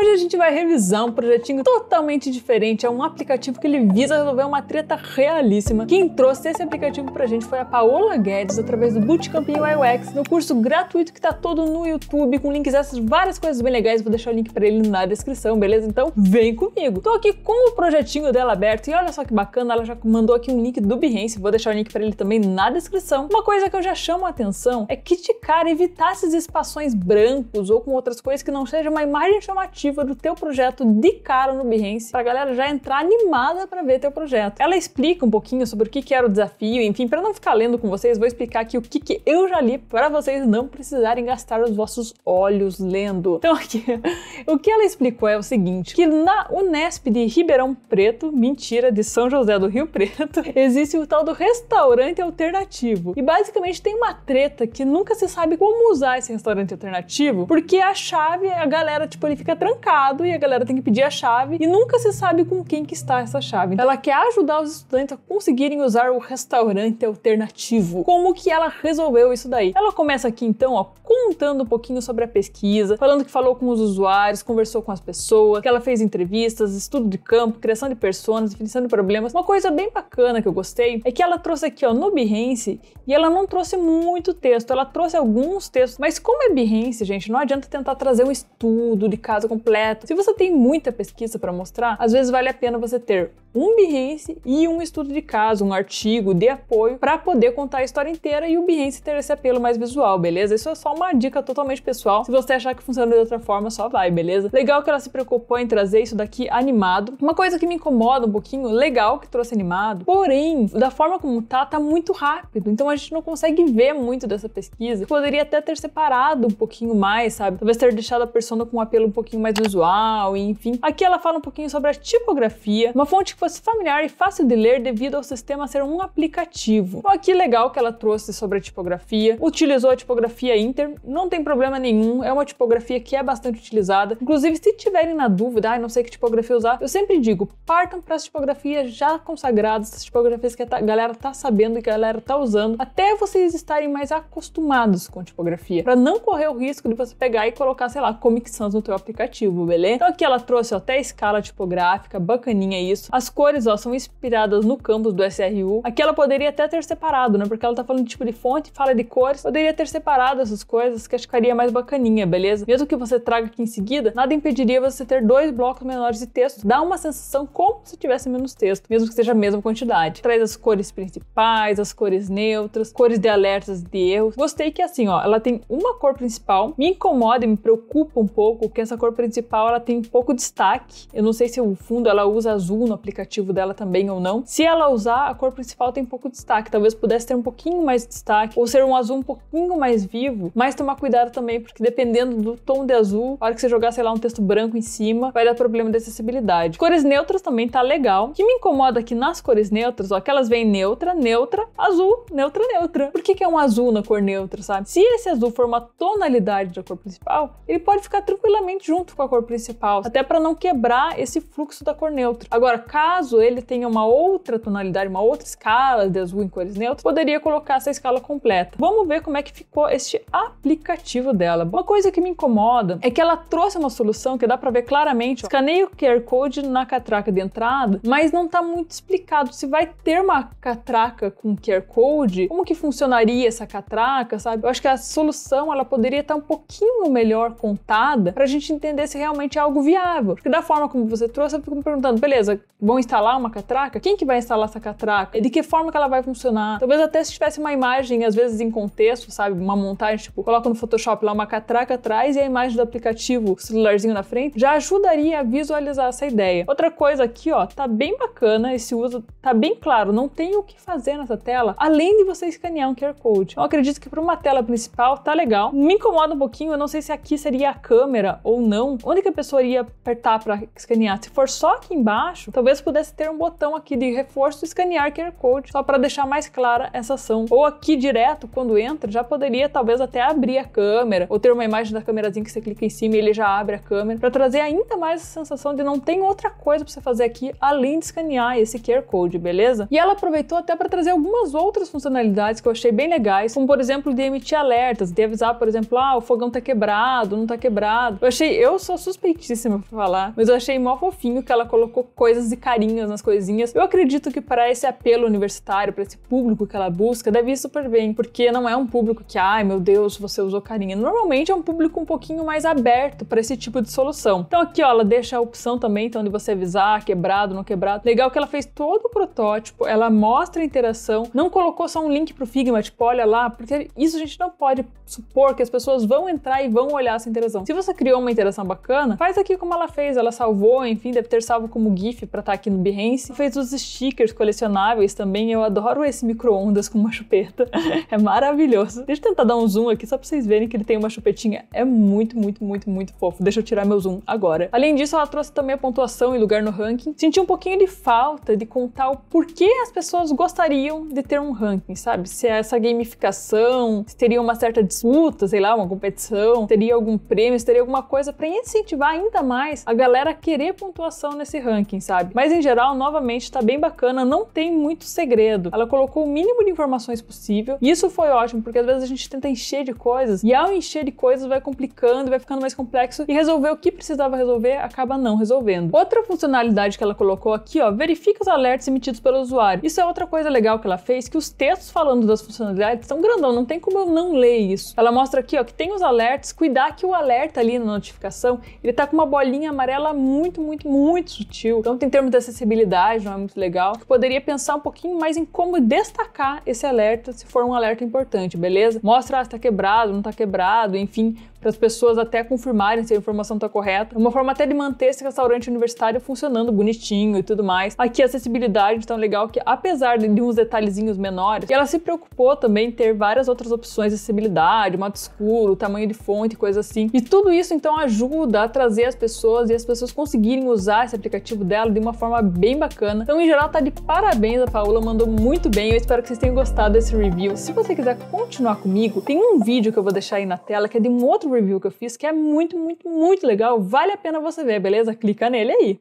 Hoje a gente vai revisar um projetinho totalmente diferente, é um aplicativo que ele visa resolver uma treta realíssima. Quem trouxe esse aplicativo pra gente foi a Paola Guedes, através do Bootcamp UX, meu curso gratuito que tá todo no YouTube, com links essas várias coisas bem legais, vou deixar o link pra ele na descrição, beleza? Então vem comigo! Tô aqui com o projetinho dela aberto e olha só que bacana, ela já mandou aqui um link do Behance, vou deixar o link pra ele também na descrição. Uma coisa que eu já chamo a atenção é que de cara evitar esses espações brancos ou com outras coisas que não seja uma imagem chamativa do teu projeto de cara no Behance, para a galera já entrar animada para ver teu projeto. Ela explica um pouquinho sobre o que, que era o desafio, enfim, para não ficar lendo com vocês, vou explicar aqui o que, que eu já li para vocês não precisarem gastar os vossos olhos lendo. Então aqui, o que ela explicou é o seguinte, que na Unesp de Ribeirão Preto, mentira, de São José do Rio Preto, existe o tal do restaurante alternativo. E basicamente tem uma treta que nunca se sabe como usar esse restaurante alternativo, porque a chave, é a galera, tipo, ele fica tranquilo trancado e a galera tem que pedir a chave e nunca se sabe com quem que está essa chave. Ela quer ajudar os estudantes a conseguirem usar o restaurante alternativo. Como que ela resolveu isso daí? Ela começa aqui então, ó, contando um pouquinho sobre a pesquisa, falando que falou com os usuários, conversou com as pessoas, que ela fez entrevistas, estudo de campo, criação de personas, definição de problemas. Uma coisa bem bacana que eu gostei é que ela trouxe aqui, ó, no Behance e ela não trouxe muito texto, ela trouxe alguns textos, mas como é Behance, gente, não adianta tentar trazer um estudo de casa com completo. Se você tem muita pesquisa para mostrar, às vezes vale a pena você ter um Behance e um estudo de caso, um artigo de apoio para poder contar a história inteira e o Behance ter esse apelo mais visual, beleza? Isso é só uma dica totalmente pessoal. Se você achar que funciona de outra forma, só vai, beleza? Legal que ela se preocupou em trazer isso daqui animado. Uma coisa que me incomoda um pouquinho, legal que trouxe animado, porém, da forma como tá, tá muito rápido. Então a gente não consegue ver muito dessa pesquisa. Poderia até ter separado um pouquinho mais, sabe? Talvez ter deixado a persona com um apelo um pouquinho mais visual, enfim. Aqui ela fala um pouquinho sobre a tipografia, uma fonte fosse familiar e fácil de ler devido ao sistema ser um aplicativo. Olha que legal que ela trouxe sobre a tipografia, utilizou a tipografia Inter, não tem problema nenhum, é uma tipografia que é bastante utilizada. Inclusive, se tiverem na dúvida, ah, não sei que tipografia usar, eu sempre digo, partam para as tipografias já consagradas, as tipografias que a galera tá sabendo e que a galera tá usando, até vocês estarem mais acostumados com tipografia, para não correr o risco de você pegar e colocar, sei lá, Comic Sans no teu aplicativo, beleza? Então aqui ela trouxe até a escala tipográfica, bacaninha isso. As as cores, ó, são inspiradas no campus do SRU. Aqui ela poderia até ter separado, né? Porque ela tá falando de tipo de fonte, fala de cores. Poderia ter separado essas coisas, que acho que ficaria mais bacaninha, beleza? Mesmo que você traga aqui em seguida, nada impediria você ter dois blocos menores de texto. Dá uma sensação como se tivesse menos texto, mesmo que seja a mesma quantidade. Traz as cores principais, as cores neutras, cores de alertas de erros. Gostei que é assim, ó, ela tem uma cor principal. Me incomoda e me preocupa um pouco que essa cor principal ela tem pouco destaque. Eu não sei se o fundo ela usa azul no aplicativo aplicativo dela também ou não. Se ela usar, a cor principal tem pouco destaque, talvez pudesse ter um pouquinho mais de destaque, ou ser um azul um pouquinho mais vivo, mas tomar cuidado também, porque dependendo do tom de azul, a hora que você jogar, sei lá, um texto branco em cima, vai dar problema de acessibilidade. Cores neutras também tá legal. O que me incomoda aqui nas cores neutras, ó, que elas vêm neutra, neutra, azul, neutra, neutra. Por que, que é um azul na cor neutra, sabe? Se esse azul for uma tonalidade da cor principal, ele pode ficar tranquilamente junto com a cor principal, até para não quebrar esse fluxo da cor neutra. Agora, caso caso ele tenha uma outra tonalidade, uma outra escala de azul em cores neutras, poderia colocar essa escala completa. Vamos ver como é que ficou este aplicativo dela. Uma coisa que me incomoda é que ela trouxe uma solução que dá para ver claramente, escaneia o QR Code na catraca de entrada, mas não está muito explicado se vai ter uma catraca com QR Code, como que funcionaria essa catraca, sabe? Eu acho que a solução ela poderia estar tá um pouquinho melhor contada para a gente entender se realmente é algo viável. Porque da forma como você trouxe, eu fico me perguntando, beleza, vão instalar uma catraca? Quem que vai instalar essa catraca? De que forma que ela vai funcionar? Talvez até se tivesse uma imagem, às vezes em contexto, sabe? Uma montagem, tipo, coloca no Photoshop lá uma catraca atrás e a imagem do aplicativo, o celularzinho na frente, já ajudaria a visualizar essa ideia. Outra coisa aqui, ó, tá bem bacana esse uso, tá bem claro, não tem o que fazer nessa tela, além de você escanear um QR Code. Então, eu acredito que para uma tela principal tá legal. Me incomoda um pouquinho, eu não sei se aqui seria a câmera ou não. Onde que a pessoa iria apertar para escanear? Se for só aqui embaixo, talvez pudesse ter um botão aqui de reforço escanear QR Code, só para deixar mais clara essa ação. Ou aqui direto, quando entra, já poderia talvez até abrir a câmera, ou ter uma imagem da câmerazinha que você clica em cima e ele já abre a câmera, para trazer ainda mais a sensação de não tem outra coisa para você fazer aqui além de escanear esse QR Code, beleza? E ela aproveitou até para trazer algumas outras funcionalidades que eu achei bem legais, como por exemplo de emitir alertas, de avisar, por exemplo, ah, o fogão tá quebrado, não tá quebrado. Eu achei, eu sou suspeitíssima pra falar, mas eu achei mó fofinho que ela colocou coisas de carinho carinhas nas coisinhas. Eu acredito que para esse apelo universitário, para esse público que ela busca, deve ir super bem, porque não é um público que, ai meu Deus, você usou carinha. Normalmente é um público um pouquinho mais aberto para esse tipo de solução. Então aqui, ó, ela deixa a opção também, então, de você avisar, quebrado, não quebrado. Legal que ela fez todo o protótipo, ela mostra a interação, não colocou só um link pro Figma, tipo, olha lá, porque isso a gente não pode supor que as pessoas vão entrar e vão olhar essa interação. Se você criou uma interação bacana, faz aqui como ela fez, ela salvou, enfim, deve ter salvo como GIF para estar tá aqui aqui no Behance, fez os stickers colecionáveis também. Eu adoro esse micro-ondas com uma chupeta. é maravilhoso. Deixa eu tentar dar um zoom aqui só pra vocês verem que ele tem uma chupetinha. É muito, muito, muito, muito fofo. Deixa eu tirar meu zoom agora. Além disso, ela trouxe também a pontuação e lugar no ranking. Senti um pouquinho de falta de contar o porquê as pessoas gostariam de ter um ranking, sabe? Se é essa gamificação, se teria uma certa disputa, sei lá, uma competição, teria algum prêmio, se teria alguma coisa para incentivar ainda mais a galera a querer pontuação nesse ranking, sabe? Mas mas em geral, novamente, está bem bacana, não tem muito segredo. Ela colocou o mínimo de informações possível e isso foi ótimo, porque às vezes a gente tenta encher de coisas e ao encher de coisas vai complicando, vai ficando mais complexo e resolver o que precisava resolver acaba não resolvendo. Outra funcionalidade que ela colocou aqui, ó, verifica os alertas emitidos pelo usuário. Isso é outra coisa legal que ela fez, que os textos falando das funcionalidades estão grandão, não tem como eu não ler isso. Ela mostra aqui, ó, que tem os alertas, cuidar que o alerta ali na notificação, ele tá com uma bolinha amarela muito, muito, muito sutil. Então tem termos de acessibilidade não é muito legal. poderia pensar um pouquinho mais em como destacar esse alerta se for um alerta importante, beleza? Mostra ah, se tá quebrado, não está quebrado, enfim, para as pessoas até confirmarem se a informação está correta. uma forma até de manter esse restaurante universitário funcionando bonitinho e tudo mais. Aqui a acessibilidade tão tá legal que, apesar de uns detalhezinhos menores, ela se preocupou também em ter várias outras opções de acessibilidade, mato escuro, tamanho de fonte, coisa assim. E tudo isso então ajuda a trazer as pessoas e as pessoas conseguirem usar esse aplicativo dela de uma forma bem bacana. Então, em geral, tá de parabéns, a Paola mandou muito bem. Eu espero que vocês tenham gostado desse review. Se você quiser continuar comigo, tem um vídeo que eu vou deixar aí na tela que é de um outro outro review que eu fiz que é muito, muito, muito legal. Vale a pena você ver, beleza? Clica nele aí.